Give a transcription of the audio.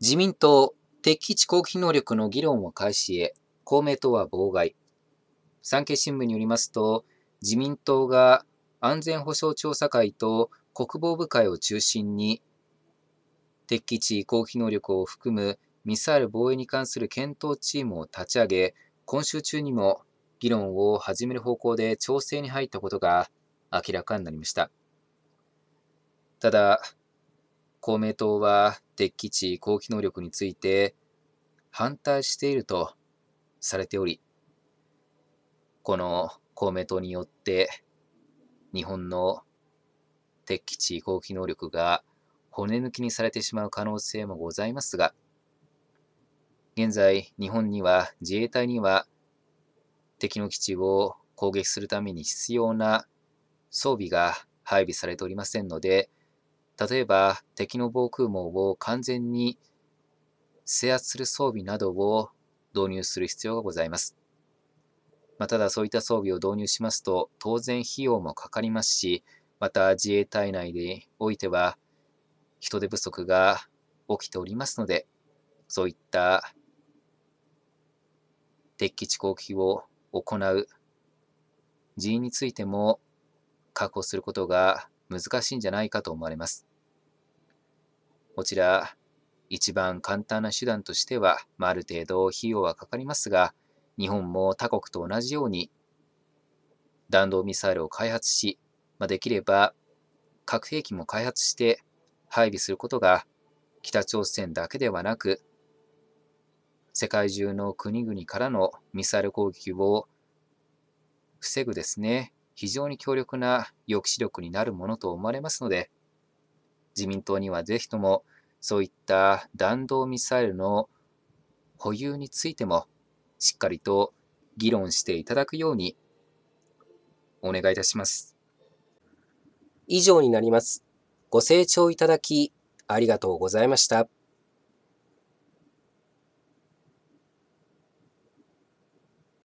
自民党、敵基地攻撃能力の議論を開始へ、公明党は妨害。産経新聞によりますと、自民党が安全保障調査会と国防部会を中心に、敵基地攻撃能力を含むミサイル防衛に関する検討チームを立ち上げ、今週中にも議論を始める方向で調整に入ったことが明らかになりました。ただ、公明党は敵基地攻撃能力について反対しているとされており、この公明党によって日本の敵基地攻撃能力が骨抜きにされてしまう可能性もございますが、現在日本には自衛隊には敵の基地を攻撃するために必要な装備が配備されておりませんので、例えば敵の防空網を完全に制圧する装備などを導入する必要がございます。まあ、ただそういった装備を導入しますと当然費用もかかりますし、また自衛隊内においては人手不足が起きておりますので、そういった敵基地攻撃を行う人員についても確保することが難しいんじゃないかと思われます。こちら、一番簡単な手段としては、まあ、ある程度費用はかかりますが、日本も他国と同じように弾道ミサイルを開発し、まあ、できれば核兵器も開発して配備することが北朝鮮だけではなく、世界中の国々からのミサイル攻撃を防ぐですね、非常に強力な抑止力になるものと思われますので、自民党にはぜひともそういった弾道ミサイルの保有についてもしっかりと議論していただくようにお願いいたします。以上になります。ご清聴いただきありがとうございました。